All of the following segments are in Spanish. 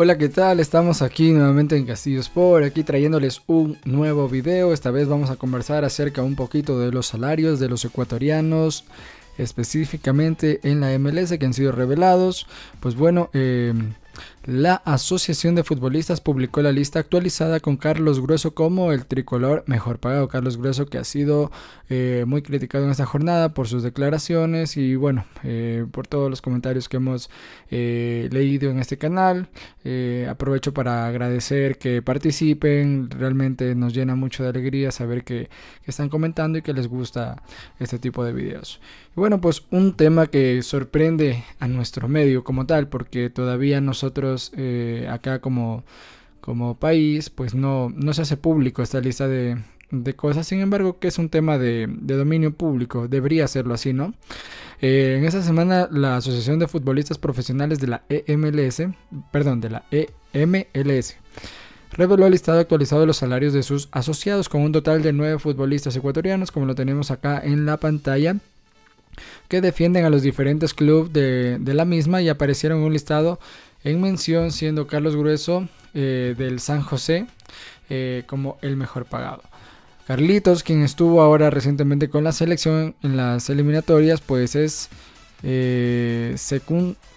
Hola, ¿qué tal? Estamos aquí nuevamente en Castillo por aquí trayéndoles un nuevo video. Esta vez vamos a conversar acerca un poquito de los salarios de los ecuatorianos, específicamente en la MLS que han sido revelados. Pues bueno, eh, la Asociación de Futbolistas publicó la lista actualizada con Carlos Grueso como el tricolor mejor pagado. Carlos Grueso que ha sido eh, muy criticado en esta jornada por sus declaraciones y bueno, eh, por todos los comentarios que hemos eh, leído en este canal. aprovecho para agradecer que participen. Realmente nos llena mucho de alegría saber que, que están comentando y que les gusta este tipo de videos. Y bueno, pues un tema que sorprende a nuestro medio como tal porque todavía nosotros eh, acá como, como país, pues no, no se hace público esta lista de, de cosas. Sin embargo, que es un tema de, dominio público, debería hacerlo así, ¿no? Eh, en esta semana, la Asociación de Futbolistas Profesionales de la EMLS, perdón, de la EMLS, reveló el listado actualizado de los salarios de sus asociados con un total de nueve futbolistas ecuatorianos, como lo tenemos acá en la pantalla que defienden a los diferentes clubes de, de la misma y aparecieron en un listado en mención, siendo Carlos Grueso eh, del San José eh, como el mejor pagado. Carlitos, quien estuvo ahora recientemente con la selección en las eliminatorias, pues es eh,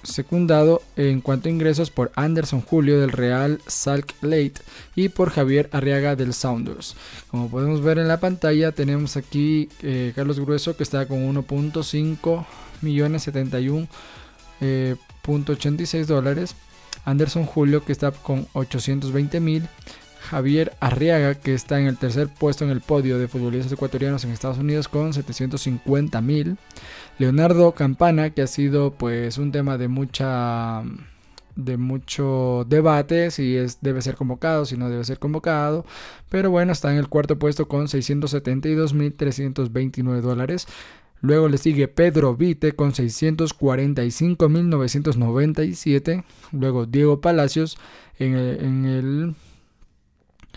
secundado en cuanto a ingresos por Anderson Julio del Real Salt Lake y por Javier Arriaga del Sounders. Como podemos ver en la pantalla, tenemos aquí Carlos Grueso que está con 1.5 millones 71 eh, .86 dólares. Anderson Julio que está con 820 mil. Javier Arriaga que está en el tercer puesto en el podio de futbolistas ecuatorianos en Estados Unidos con 750 mil. Leonardo Campana que ha sido pues un tema de mucha de mucho debate si es, debe ser convocado, si no debe ser convocado. Pero bueno, está en el cuarto puesto con 672.329 dólares. Luego le sigue Pedro Vite con 645.997. Luego Diego Palacios en el,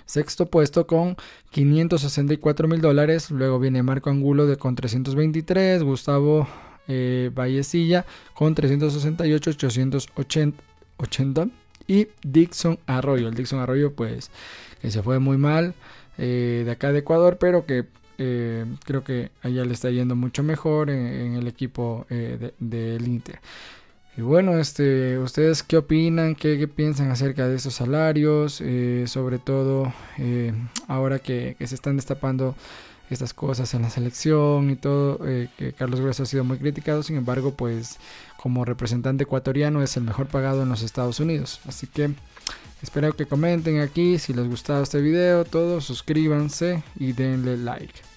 sexto puesto con 564 mil dólares. Luego viene Marco Angulo de, con 323. Gustavo eh, Vallecilla con 368, y Dixon Arroyo. El Dixon Arroyo, pues, que se fue muy mal eh, de acá de Ecuador, pero que eh, creo que allá le está yendo mucho mejor en, el equipo eh, del Inter. Y bueno, este, ¿ustedes qué opinan? ¿Qué, piensan acerca de esos salarios? Eh, sobre todo ahora que, se están destapando estas cosas en la selección y todo, que Carlos Gómez ha sido muy criticado, sin embargo, pues como representante ecuatoriano es el mejor pagado en los Estados Unidos. Así que Espero que comenten aquí si les gustaba este video, todos suscríbanse y denle like.